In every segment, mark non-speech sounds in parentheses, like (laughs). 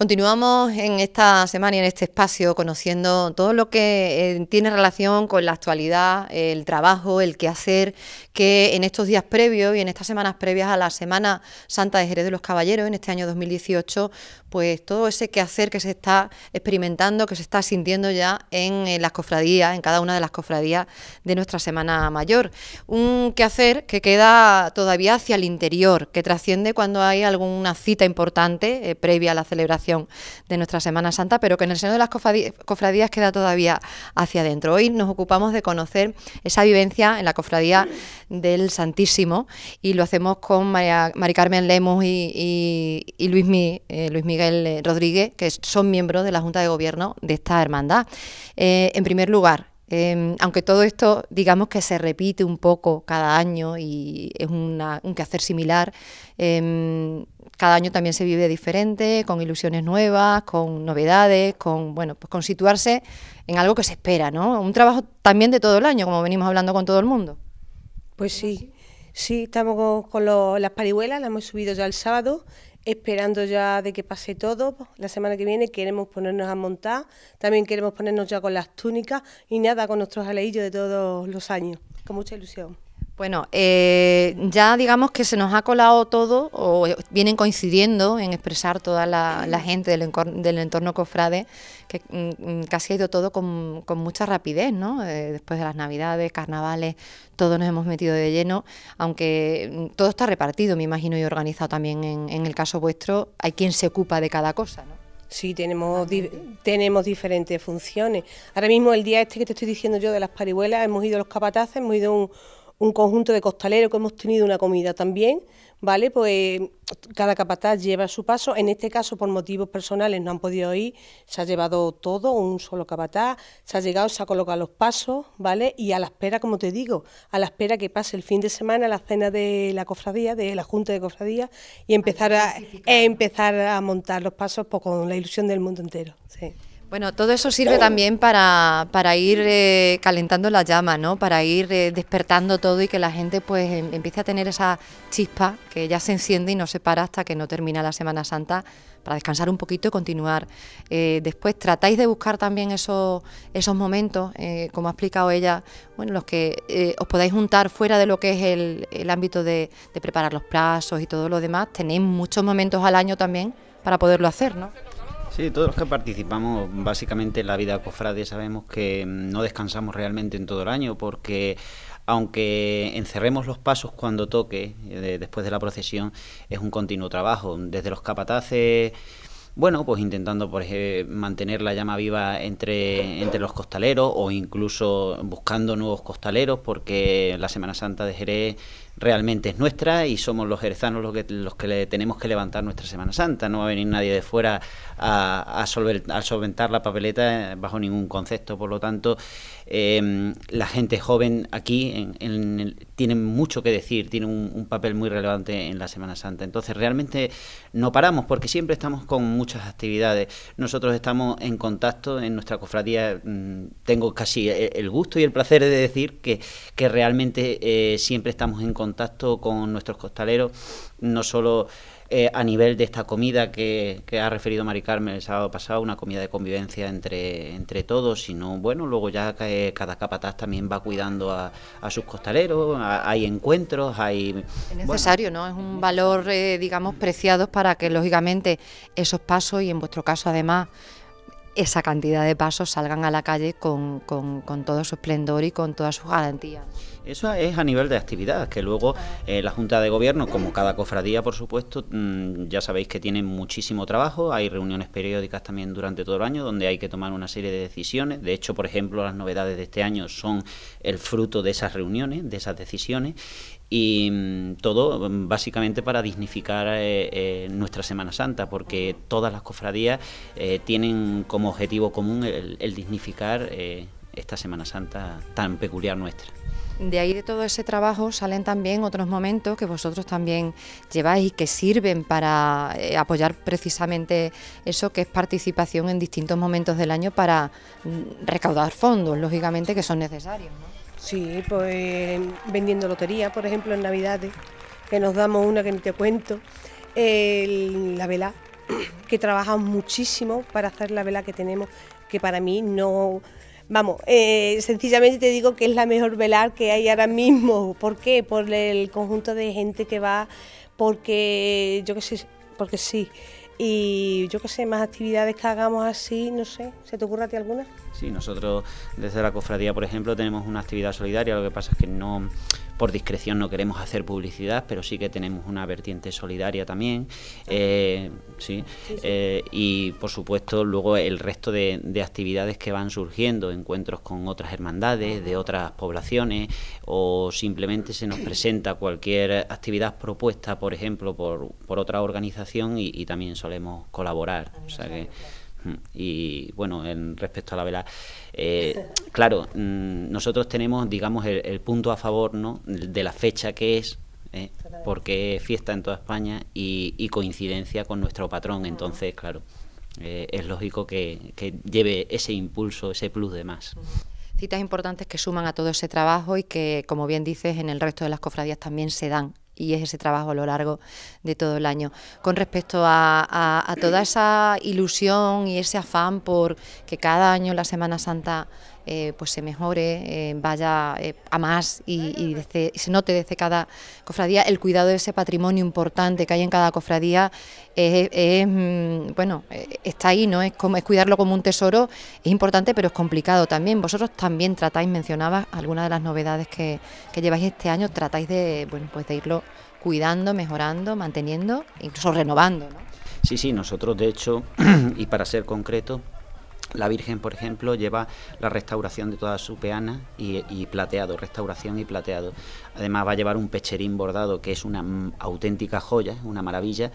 Continuamos en esta semana y en este espacio conociendo todo lo que eh, tiene relación con la actualidad, el trabajo, el quehacer, que en estos días previos y en estas semanas previas a la Semana Santa de Jerez de los Caballeros, en este año 2018, pues todo ese quehacer que se está experimentando, que se está sintiendo ya en, eh, las cofradías, en cada una de las cofradías de nuestra Semana Mayor. Un quehacer que queda todavía hacia el interior, que trasciende cuando hay alguna cita importante eh, previa a la celebración de nuestra Semana Santa, pero que en el seno de las cofradías queda todavía hacia adentro. Hoy nos ocupamos de conocer esa vivencia en la cofradía del Santísimo y lo hacemos con María, Mari Carmen Lemos y, eh, Luis, Miguel eh, Rodríguez, que son miembros de la Junta de Gobierno de esta hermandad. Eh, en primer lugar, em, aunque todo esto, digamos que se repite un poco cada año y es un quehacer similar, em, cada año también se vive diferente, con ilusiones nuevas, con novedades, con bueno, pues con situarse en algo que se espera, ¿no? Un trabajo también de todo el año, como venimos hablando con todo el mundo. Pues sí, sí, estamos con las parihuelas, las hemos subido ya el sábado, esperando ya de que pase todo. Pues, la semana que viene queremos ponernos a montar, también queremos ponernos ya con las túnicas y nada, con nuestros aleillos de todos los años, con mucha ilusión. Bueno, eh, ya digamos que se nos ha colado todo, o vienen coincidiendo en expresar toda la, gente del entorno, cofrade, que casi mm, mm, ha ido todo con, mucha rapidez, ¿no? Eh, después de las Navidades, carnavales, todos nos hemos metido de lleno, aunque mm, todo está repartido, me imagino, y organizado también en, el caso vuestro, hay quien se ocupa de cada cosa, ¿no? Sí, tenemos, tenemos diferentes funciones. Ahora mismo, el día este que te estoy diciendo yo de las parihuelas, hemos ido a los capataces, hemos ido un un conjunto de costaleros que hemos tenido una comida también, ¿vale? Pues cada capataz lleva su paso, en este caso por motivos personales no han podido ir, se ha llevado todo, un solo capataz, se ha llegado, se ha colocado los pasos, ¿vale? Y a la espera, como te digo, a la espera que pase el fin de semana la cena de la cofradía, de la Junta de Cofradía, y empezar a, empezar a montar los pasos pues, con la ilusión del mundo entero. Bueno, todo eso sirve también para, ir eh, calentando la llama, ¿no? Para ir eh, despertando todo y que la gente pues em, empiece a tener esa chispa que ya se enciende y no se para hasta que no termina la Semana Santa para descansar un poquito y continuar. Eh, después tratáis de buscar también esos, esos momentos, como ha explicado ella, bueno, los que os podáis juntar fuera de lo que es el, ámbito de, de preparar los plazos y todo lo demás. Tenéis muchos momentos al año también para poderlo hacer, ¿no? Sí, todos los que participamos básicamente en la vida cofrade sabemos que mm, no descansamos realmente en todo el año porque aunque encerremos los pasos cuando toque, eh, después de la procesión, es un continuo trabajo, desde los capataces bueno, pues intentando mantener la llama viva entre, entre los costaleros o incluso buscando nuevos costaleros, porque la Semana Santa de Jerez realmente es nuestra y somos los jerezanos los que, los que le tenemos que levantar nuestra Semana Santa. No va a venir nadie de fuera a, a, solventar la papeleta eh, bajo ningún concepto. Por lo tanto, em, la gente joven aquí tiene mucho que decir, tiene un, papel muy relevante en la Semana Santa. Entonces, realmente no paramos porque siempre estamos con muchas actividades. Nosotros estamos en contacto en nuestra cofradía. Mm, tengo casi el gusto y el placer de decir que, que realmente eh, siempre estamos en contacto contacto con nuestros costaleros, no solo eh, a nivel de esta comida que, ha referido Mari Carmen el sábado pasado, una comida de convivencia entre, entre todos, sino bueno, luego ya eh, cada capataz también va cuidando a, sus costaleros, hay encuentros, hay... Es necesario, ¿no? Es un valor, eh, digamos, preciado para que lógicamente esos pasos y en vuestro caso además esa cantidad de pasos salgan a la calle con, con, todo su esplendor y con todas sus garantías. Eso es a nivel de actividad, que luego eh, la Junta de Gobierno, como cada cofradía, por supuesto, mm, ya sabéis que tiene muchísimo trabajo, hay reuniones periódicas también durante todo el año donde hay que tomar una serie de decisiones, de hecho, por ejemplo, las novedades de este año son el fruto de esas reuniones, de esas decisiones, y mm, todo mm, básicamente para dignificar eh, eh, nuestra Semana Santa, porque todas las cofradías eh, tienen como objetivo común el, dignificar esta Semana Santa tan peculiar nuestra. De ahí de todo ese trabajo salen también otros momentos que vosotros también lleváis y que sirven para apoyar precisamente eso que es participación en distintos momentos del año para mm, recaudar fondos, lógicamente, que son necesarios. Sí, pues vendiendo lotería, por ejemplo, en Navidades, que nos damos una que no te cuento. la vela, (clears throat) que trabajamos muchísimo para hacer la vela que tenemos, que para mí no. Vamos, eh, sencillamente te digo que es la mejor velar que hay ahora mismo. ¿Por qué? Por el conjunto de gente que va, porque yo qué sé, porque sí. Y yo qué sé, más actividades que hagamos así, no sé, ¿se te ocurre a ti alguna? Sí, nosotros desde la cofradía, por ejemplo, tenemos una actividad solidaria, lo que pasa es que no por discreción no queremos hacer publicidad, pero sí que tenemos una vertiente solidaria también. Eh, sí, eh, y por supuesto, luego el resto de, actividades que van surgiendo, encuentros con otras hermandades, de otras poblaciones, o simplemente se nos presenta cualquier actividad propuesta, por ejemplo, por, por otra organización y, también solemos colaborar. O sea que, y bueno, en respecto a la vela, eh, (laughs) claro, mm, nosotros tenemos, digamos, el, punto a favor ¿no? de la fecha que es, ¿eh? porque es fiesta en toda España y, coincidencia con nuestro patrón. Entonces, claro, eh, es lógico que, que, lleve ese impulso, ese plus de más. Citas importantes que suman a todo ese trabajo y que, como bien dices, en el resto de las cofradías también se dan y es ese trabajo a lo largo de todo el año. Con respecto a, a toda esa ilusión y ese afán por que cada año la Semana Santa eh, pues se mejore, eh, vaya eh, a más y, se note desde cada cofradía el cuidado de ese patrimonio importante que hay en cada cofradía. Es, mm, bueno, está ahí, ¿no? Es, como, cuidarlo como un tesoro, es importante, pero es complicado también. Vosotros también tratáis, mencionabas algunas de las novedades que, lleváis este año, tratáis de, bueno, pues de irlo cuidando, mejorando, manteniendo, incluso renovando, Sí, sí, nosotros de hecho, (clears throat) y para ser concreto, la Virgen, por ejemplo, lleva la restauración de toda su peana y, plateado, restauración y plateado. Además va a llevar un pecherín bordado que es una auténtica joya, una maravilla,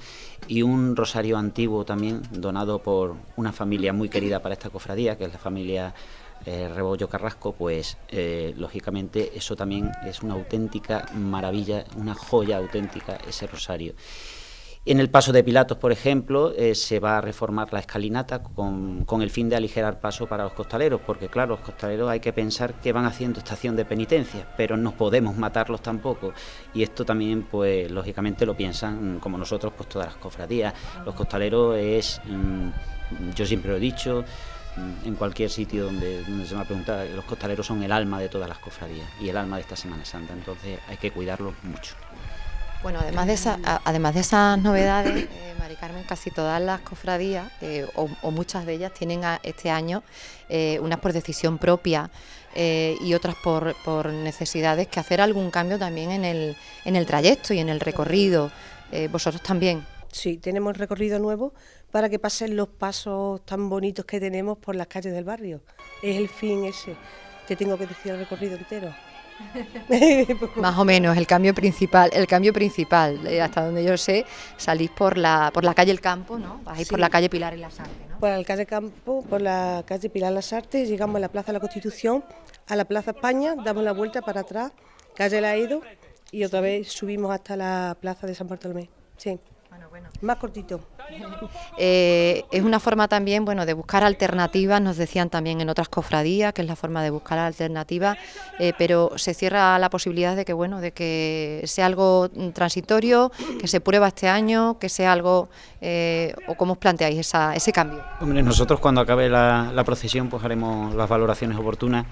y un rosario antiguo también donado por una familia muy querida para esta cofradía, que es la familia eh, Rebollo Carrasco, pues eh, lógicamente eso también es una auténtica maravilla, una joya auténtica ese rosario. En el paso de Pilatos, por ejemplo, eh, se va a reformar la escalinata con, el fin de aligerar paso para los costaleros, porque claro, los costaleros hay que pensar que van haciendo estación de penitencia, pero no podemos matarlos tampoco. Y esto también, pues, lógicamente lo piensan, mm, como nosotros, pues todas las cofradías. Los costaleros es, mm, yo siempre lo he dicho, mm, en cualquier sitio donde, se me ha preguntado, los costaleros son el alma de todas las cofradías y el alma de esta Semana Santa, entonces hay que cuidarlos mucho. Bueno, además de, además de esas novedades, eh, Mari Carmen, casi todas las cofradías, eh, o, muchas de ellas, tienen este año eh, unas por decisión propia eh, y otras por, por, necesidades que hacer algún cambio también en el, en el trayecto y en el recorrido. vosotros también. Sí, tenemos recorrido nuevo para que pasen los pasos tan bonitos que tenemos por las calles del barrio. Es el fin ese. Te tengo que decir el recorrido entero. (laughs) Más o menos, el cambio principal, el cambio principal, eh, hasta donde yo sé, salís por la, por la calle El Campo, ¿no? por la calle Pilar y las Artes, ¿no? Por la calle Campo, por la calle Pilar y las Artes, llegamos a la Plaza de la Constitución, a la Plaza España, damos la vuelta para atrás, calle La y otra vez subimos hasta la Plaza de San Bartolomé. Sí. Bueno, bueno. Más cortito. Eh, es una forma también, bueno, de buscar alternativas, nos decían también en otras cofradías, que es la forma de buscar alternativas, eh, pero se cierra la posibilidad de que, bueno, de que sea algo transitorio, que se prueba este año, que sea algo, eh, o cómo os planteáis ese cambio. Hombre, nosotros cuando acabe la, procesión, pues haremos las valoraciones oportunas.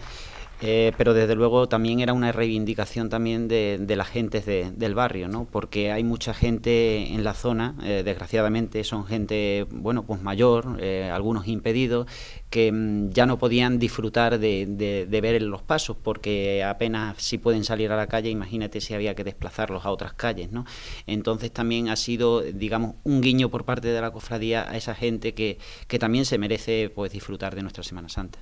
Eh, pero desde luego también era una reivindicación también de, de la gente del barrio, ¿no? Porque hay mucha gente en la zona, eh, desgraciadamente son gente, bueno, pues mayor, eh, algunos impedidos, que mm, ya no podían disfrutar de, ver los pasos, porque apenas si pueden salir a la calle, imagínate si había que desplazarlos a otras calles, ¿no? Entonces también ha sido, digamos, un guiño por parte de la cofradía a esa gente que, también se merece, pues, disfrutar de nuestra Semana Santa.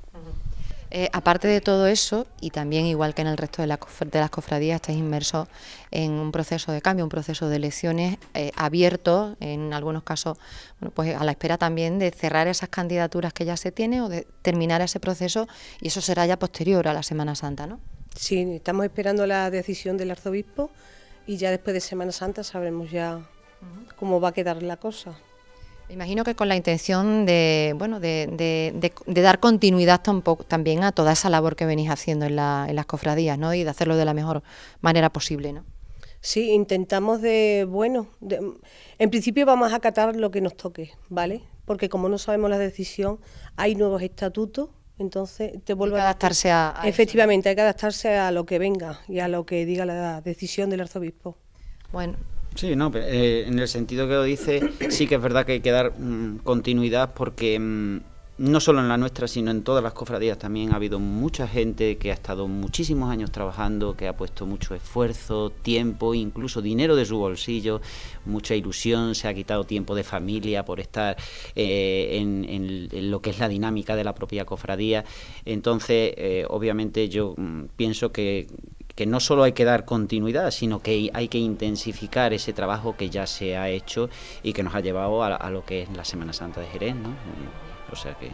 Eh, aparte de todo eso, y también igual que en el resto de, de, las cofradías, estáis inmersos en un proceso de cambio, un proceso de elecciones eh, abierto, en algunos casos, pues a la espera también de cerrar esas candidaturas que ya se tiene o de terminar ese proceso, y eso será ya posterior a la Semana Santa, ¿no? Sí, estamos esperando la decisión del arzobispo y ya después de Semana Santa sabremos ya cómo va a quedar la cosa. Imagino que con la intención de, bueno, de, dar continuidad tampoco, también a toda esa labor que venís haciendo en, las cofradías, ¿no? Y de hacerlo de la mejor manera posible, ¿no? Sí, intentamos de, bueno, en principio vamos a acatar lo que nos toque, ¿vale? Porque como no sabemos la decisión, hay nuevos estatutos, entonces te vuelve a adaptarse a, efectivamente, hay que adaptarse a lo que venga y a lo que diga la decisión del arzobispo. Bueno, Sí, no, eh, en el sentido que lo dice, sí que es verdad que hay que dar mm, continuidad porque mm, no solo en la nuestra, sino en todas las cofradías también ha habido mucha gente que ha estado muchísimos años trabajando, que ha puesto mucho esfuerzo, tiempo, incluso dinero de su bolsillo, mucha ilusión, se ha quitado tiempo de familia por estar eh, en, lo que es la dinámica de la propia cofradía. Entonces, eh, obviamente yo mm, pienso que que no solo hay que dar continuidad, sino que hay que intensificar ese trabajo que ya se ha hecho y que nos ha llevado a, lo que es la Semana Santa de Jerez, ¿no? O sea que...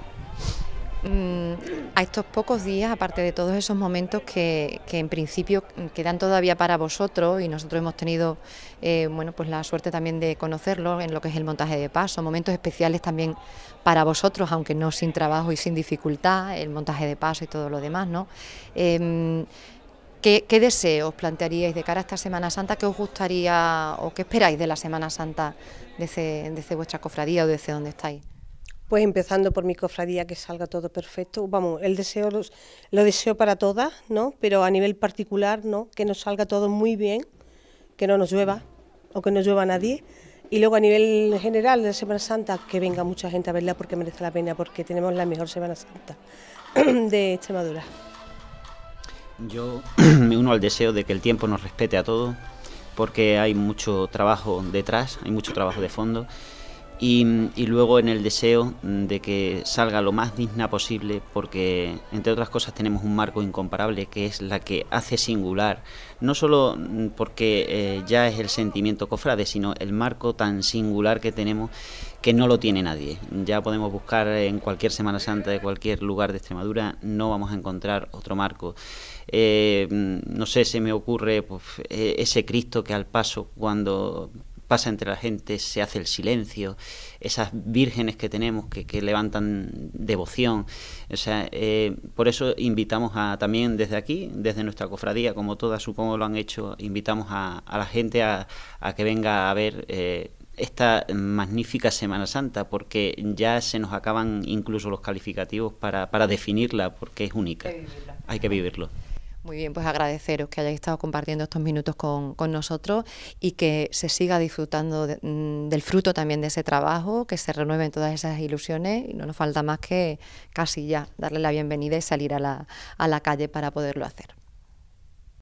Mm, a estos pocos días, aparte de todos esos momentos que, que, en principio quedan todavía para vosotros y nosotros hemos tenido eh, bueno, pues la suerte también de conocerlo en lo que es el montaje de paso, momentos especiales también para vosotros, aunque no sin trabajo y sin dificultad, el montaje de paso y todo lo demás, ¿no? Em, ¿Qué, deseos plantearíais de cara a esta Semana Santa? ¿Qué os gustaría o qué esperáis de la Semana Santa desde, vuestra cofradía o desde donde estáis? Pues empezando por mi cofradía, que salga todo perfecto. Vamos, el deseo lo deseo para todas, ¿no? Pero a nivel particular, ¿no? Que nos salga todo muy bien, que no nos llueva o que no llueva nadie. Y luego a nivel general de Semana Santa, que venga mucha gente a verla porque merece la pena, porque tenemos la mejor Semana Santa (clears throat) de Extremadura. Yo (clears throat) me uno al deseo de que el tiempo nos respete a todos, porque hay mucho trabajo detrás, hay mucho trabajo de fondo y, luego en el deseo mm, de que salga lo más digna posible porque entre otras cosas tenemos un marco incomparable que es la que hace singular no solo mm, porque eh, ya es el sentimiento cofrade sino el marco tan singular que tenemos que no lo tiene nadie ya podemos buscar en cualquier Semana Santa de cualquier lugar de Extremadura no vamos a encontrar otro marco eh, mm, no sé se me ocurre pues, eh, ese Cristo que al paso cuando pasa entre la gente, se hace el silencio, esas vírgenes que tenemos que, que levantan devoción. O sea, eh, por eso invitamos a, también desde aquí, desde nuestra cofradía, como todas supongo lo han hecho, invitamos a, la gente a, que venga a ver. Eh, esta magnífica Semana Santa, porque ya se nos acaban incluso los calificativos para, para definirla, porque es única. Hay que vivirla Hay que vivirlo. Muy bien, pues agradeceros que hayáis estado compartiendo estos minutos con, con nosotros y que se siga disfrutando mm, del fruto también de ese trabajo, que se renueven todas esas ilusiones y no nos falta más que casi ya darle la bienvenida y salir a la, a la calle para poderlo hacer.